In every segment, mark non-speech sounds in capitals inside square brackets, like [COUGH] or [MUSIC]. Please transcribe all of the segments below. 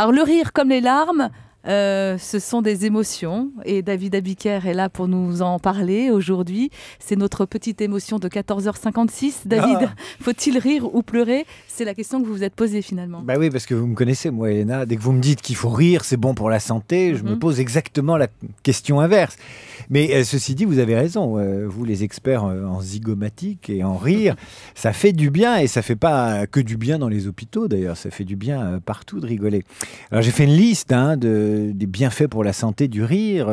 Alors le rire comme les larmes, euh, ce sont des émotions et David Abiker est là pour nous en parler aujourd'hui. C'est notre petite émotion de 14h56. David, ah. faut-il rire ou pleurer c'est la question que vous vous êtes posée finalement. Bah oui, parce que vous me connaissez, moi, Elena. Dès que vous me dites qu'il faut rire, c'est bon pour la santé, je me mhm. pose exactement la question inverse. Mais euh, ceci dit, vous avez raison. Euh, vous, les experts euh, en zygomatique et en rire, [LAUGHS] ça fait du bien et ça fait pas que du bien dans les hôpitaux d'ailleurs. Ça fait du bien partout de rigoler. Alors j'ai fait une liste hein, de, des bienfaits pour la santé du rire.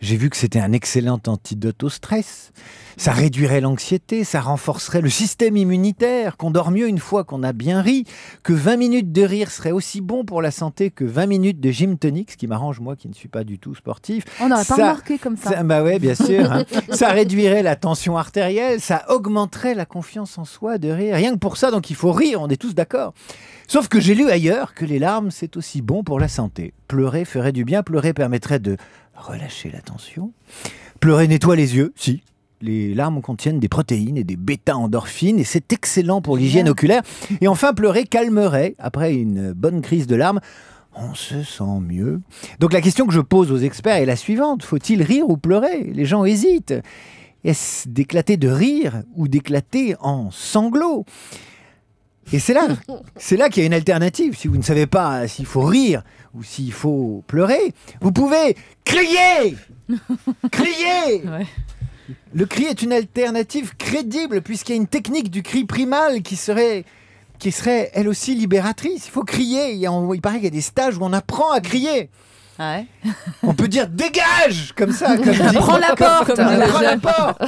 j'ai vu que c'était un excellent antidote au stress. Ça réduirait l'anxiété, ça renforcerait le système immunitaire, qu'on dort mieux une fois qu'on a bien ri, que 20 minutes de rire serait aussi bon pour la santé que 20 minutes de gym tonique, ce qui m'arrange moi qui ne suis pas du tout sportif. On n'aurait pas remarqué comme ça. Bah ouais, bien [LAUGHS] sûr. Hein. ça réduirait la tension artérielle, ça augmenterait la confiance en soi de rire. Rien que pour ça, donc il faut rire, on est tous d'accord. Sauf que j'ai lu ailleurs que les larmes, c'est aussi bon pour la santé. Pleurer ferait du bien, pleurer permettrait de relâcher la tension. Pleurer nettoie les yeux, si, les larmes contiennent des protéines et des bêta-endorphines et c'est excellent pour l'hygiène oculaire. Et enfin, pleurer calmerait, après une bonne crise de larmes, on se sent mieux. Donc la question que je pose aux experts est la suivante, faut-il rire ou pleurer Les gens hésitent. Est-ce d'éclater de rire ou d'éclater en sanglots et c'est là, [LAUGHS] c'est là qu'il y a une alternative. Si vous ne savez pas s'il faut rire ou s'il faut pleurer, vous pouvez crier, [LAUGHS] crier, le cri est une alternative crédible puisqu'il y a une technique du cri primal qui serait elle aussi libératrice. Il faut crier. Il, y a, paraît qu'il y a des stages où on apprend à crier. On peut dire dégage comme ça. Comme [LAUGHS] prends la porte. Prends la porte.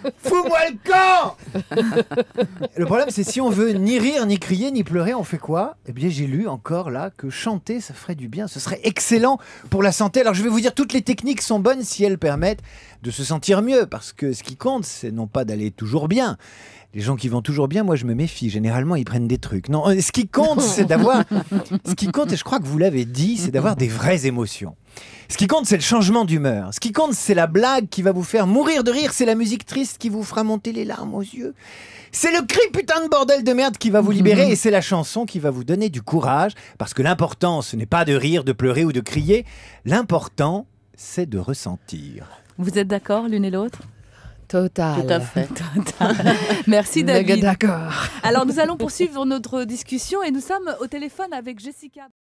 [LAUGHS] Fous-moi le camp. [LAUGHS] le problème, c'est si on veut ni rire, ni crier, ni pleurer, on fait quoi Eh bien, j'ai lu encore là que chanter, ça ferait du bien. Ce serait excellent pour la santé. Alors, je vais vous dire, toutes les techniques sont bonnes si elles permettent de se sentir mieux. Parce que ce qui compte, c'est non pas d'aller toujours bien. Les gens qui vont toujours bien, moi je me méfie. Généralement, ils prennent des trucs. Non, euh, ce qui compte, c'est d'avoir. [LAUGHS] Ce qui compte, et je crois que vous l'avez dit, c'est d'avoir des vraies émotions. Ce qui compte, c'est le changement d'humeur. Ce qui compte, c'est la blague qui va vous faire mourir de rire. C'est la musique triste qui vous fera monter les larmes aux yeux. C'est le cri putain de bordel de merde qui va vous libérer [LAUGHS] et c'est la chanson qui va vous donner du courage. Parce que l'important, ce n'est pas de rire, de pleurer ou de crier. L'important, c'est de ressentir. Vous êtes d'accord l'une et l'autre Total. Tout à fait. [LAUGHS] Merci David. D'accord. Alors nous allons poursuivre notre discussion et nous sommes au téléphone avec Jessica.